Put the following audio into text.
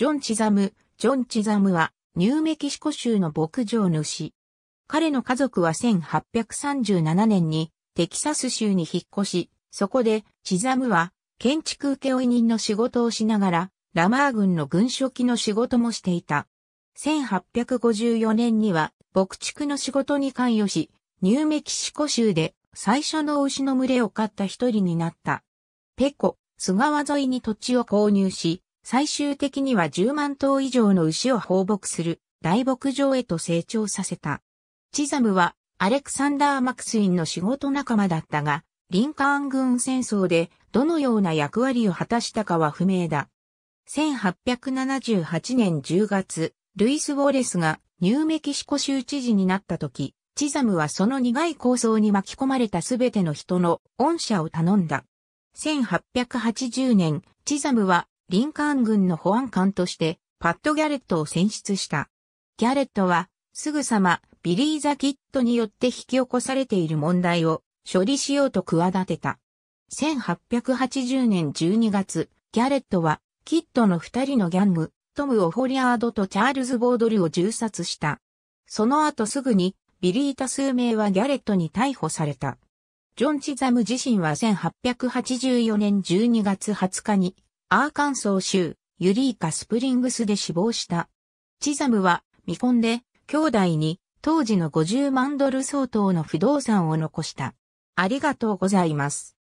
ジョン・チザム。ジョン・チザムは、ニューメキシコ州の牧場主。彼の家族は1837年にテキサス州に引っ越し、そこでチザムは建築請負人の仕事をしながら、ラマー軍の軍書記の仕事もしていた。1854年には牧畜の仕事に関与し、ニューメキシコ州で最初の牛の群れを飼った一人になった。ペコ、菅川沿いに土地を購入し、最終的には10万頭以上の牛を放牧する大牧場へと成長させた。チザムはアレクサンダー・マクスインの仕事仲間だったが、リンカーン軍戦争でどのような役割を果たしたかは不明だ。1878年10月、ルイス・ウォレスがニューメキシコ州知事になった時、チザムはその苦い構想に巻き込まれたすべての人の恩赦を頼んだ。1880年、チザムはリンカーン軍の保安官として、パッド・ギャレットを選出した。ギャレットは、すぐさま、ビリー・ザ・キッドによって引き起こされている問題を処理しようと企てた。1880年12月、ギャレットは、キッドの二人のギャング、トム・オホリアードとチャールズ・ボードルを銃殺した。その後すぐに、ビリー多数名はギャレットに逮捕された。ジョン・チザム自身は1884年12月20日にアーカンソー州、ユリーカ・スプリングスで死亡した。チザムは未婚で兄弟に当時の50万ドル相当の不動産を残した。ありがとうございます。